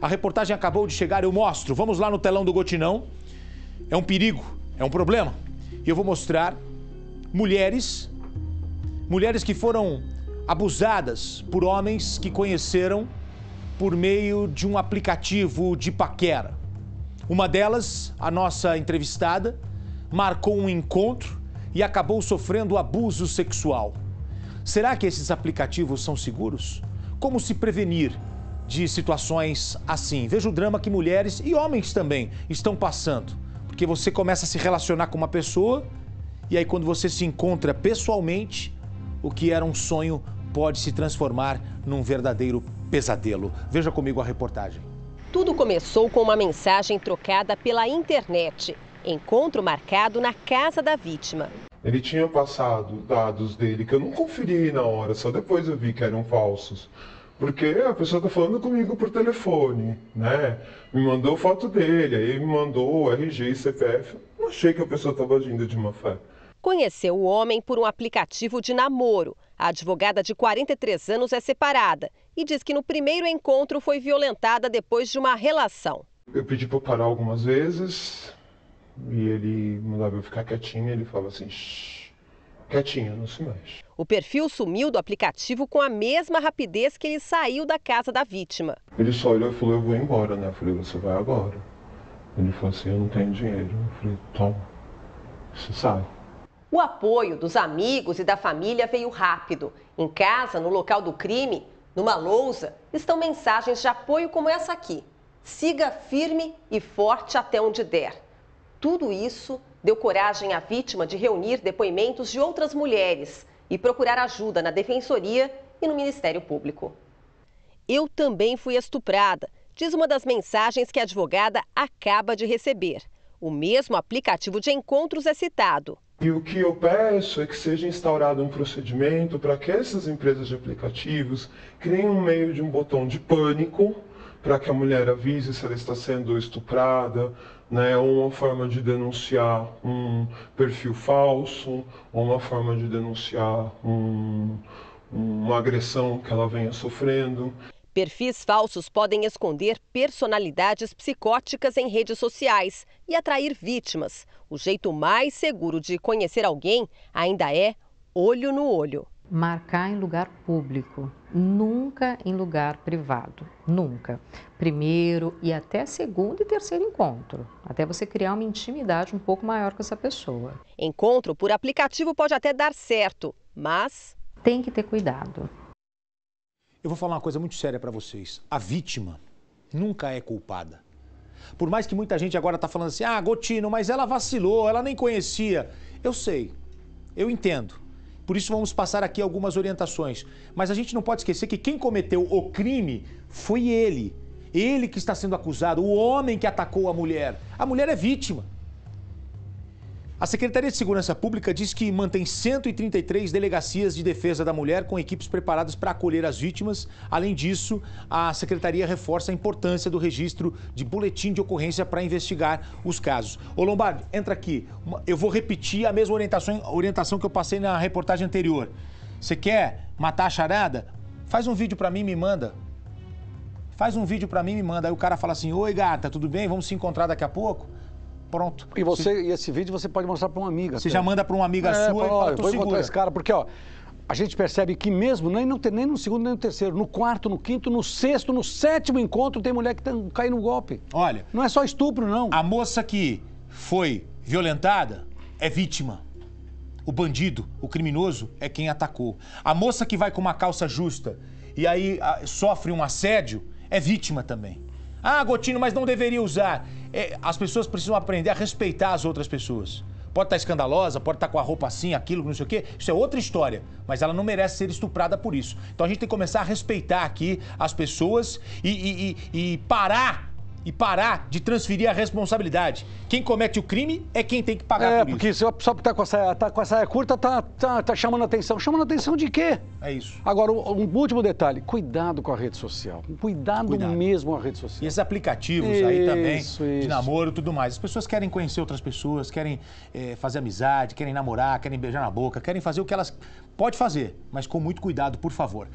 A reportagem acabou de chegar, eu mostro. Vamos lá no telão do Gotinão. É um perigo, é um problema. E eu vou mostrar mulheres, mulheres que foram abusadas por homens que conheceram por meio de um aplicativo de paquera. Uma delas, a nossa entrevistada, marcou um encontro e acabou sofrendo abuso sexual. Será que esses aplicativos são seguros? Como se prevenir? de situações assim. Veja o drama que mulheres e homens também estão passando. Porque você começa a se relacionar com uma pessoa e aí quando você se encontra pessoalmente, o que era um sonho pode se transformar num verdadeiro pesadelo. Veja comigo a reportagem. Tudo começou com uma mensagem trocada pela internet. Encontro marcado na casa da vítima. Ele tinha passado dados dele que eu não conferi na hora, só depois eu vi que eram falsos. Porque a pessoa está falando comigo por telefone, né? Me mandou foto dele, aí me mandou RG e CPF. Não achei que a pessoa estava agindo de má fé. Conheceu o homem por um aplicativo de namoro. A advogada de 43 anos é separada e diz que no primeiro encontro foi violentada depois de uma relação. Eu pedi para parar algumas vezes e ele mandava eu ficar quietinha. ele falava assim: Shh quietinha, não se mexe. O perfil sumiu do aplicativo com a mesma rapidez que ele saiu da casa da vítima. Ele só olhou e falou, eu vou embora, né? Eu falei, você vai agora. Ele falou assim, eu não tenho dinheiro. Eu falei, toma, você sai. O apoio dos amigos e da família veio rápido. Em casa, no local do crime, numa lousa, estão mensagens de apoio como essa aqui. Siga firme e forte até onde der. Tudo isso deu coragem à vítima de reunir depoimentos de outras mulheres e procurar ajuda na Defensoria e no Ministério Público. Eu também fui estuprada, diz uma das mensagens que a advogada acaba de receber. O mesmo aplicativo de encontros é citado. E o que eu peço é que seja instaurado um procedimento para que essas empresas de aplicativos criem um meio de um botão de pânico para que a mulher avise se ela está sendo estuprada, né, ou uma forma de denunciar um perfil falso, ou uma forma de denunciar um, uma agressão que ela venha sofrendo. Perfis falsos podem esconder personalidades psicóticas em redes sociais e atrair vítimas. O jeito mais seguro de conhecer alguém ainda é olho no olho marcar em lugar público, nunca em lugar privado, nunca. Primeiro e até segundo e terceiro encontro, até você criar uma intimidade um pouco maior com essa pessoa. Encontro por aplicativo pode até dar certo, mas tem que ter cuidado. Eu vou falar uma coisa muito séria para vocês. A vítima nunca é culpada. Por mais que muita gente agora está falando assim, ah, Gotino, mas ela vacilou, ela nem conhecia. Eu sei, eu entendo. Por isso vamos passar aqui algumas orientações. Mas a gente não pode esquecer que quem cometeu o crime foi ele. Ele que está sendo acusado, o homem que atacou a mulher. A mulher é vítima. A Secretaria de Segurança Pública diz que mantém 133 delegacias de defesa da mulher com equipes preparadas para acolher as vítimas. Além disso, a Secretaria reforça a importância do registro de boletim de ocorrência para investigar os casos. Ô Lombardi, entra aqui. Eu vou repetir a mesma orientação, orientação que eu passei na reportagem anterior. Você quer matar a charada? Faz um vídeo para mim e me manda. Faz um vídeo para mim e me manda. Aí o cara fala assim: Oi, gata, tudo bem? Vamos se encontrar daqui a pouco? pronto. E você e esse vídeo você pode mostrar para uma amiga. Você até. já manda para uma amiga é, sua é, e fala, ó, vou segura. encontrar esse cara, porque ó, a gente percebe que mesmo, nem no, nem no segundo, nem no terceiro, no quarto, no quinto, no sexto, no sétimo encontro, tem mulher que tá, cai no golpe. Olha. Não é só estupro, não. A moça que foi violentada é vítima. O bandido, o criminoso, é quem atacou. A moça que vai com uma calça justa e aí a, ah, sofre um assédio é vítima também. Ah, Gotino, mas não deveria usar é, as pessoas precisam aprender a respeitar as outras pessoas. Pode estar tá escandalosa, pode estar tá com a roupa assim, aquilo, não sei o quê. Isso é outra história. Mas ela não merece ser estuprada por isso. Então a gente tem que começar a respeitar aqui as pessoas e, e, e, e parar e parar de transferir a responsabilidade. Quem comete o crime é quem tem que pagar é, por porque isso. porque só porque tá com a saia, tá com a saia curta tá, tá, tá chamando atenção. Chamando atenção de quê? É isso. Agora, um, último detalhe. Cuidado com a rede social. Cuidado, Cuidado. mesmo com a rede social. E esses aplicativos isso, aí também, isso. de namoro e tudo mais. As pessoas querem conhecer outras pessoas, querem é, fazer amizade, querem namorar, querem beijar na boca, querem fazer o que elas... podem fazer, mas com muito cuidado, por favor.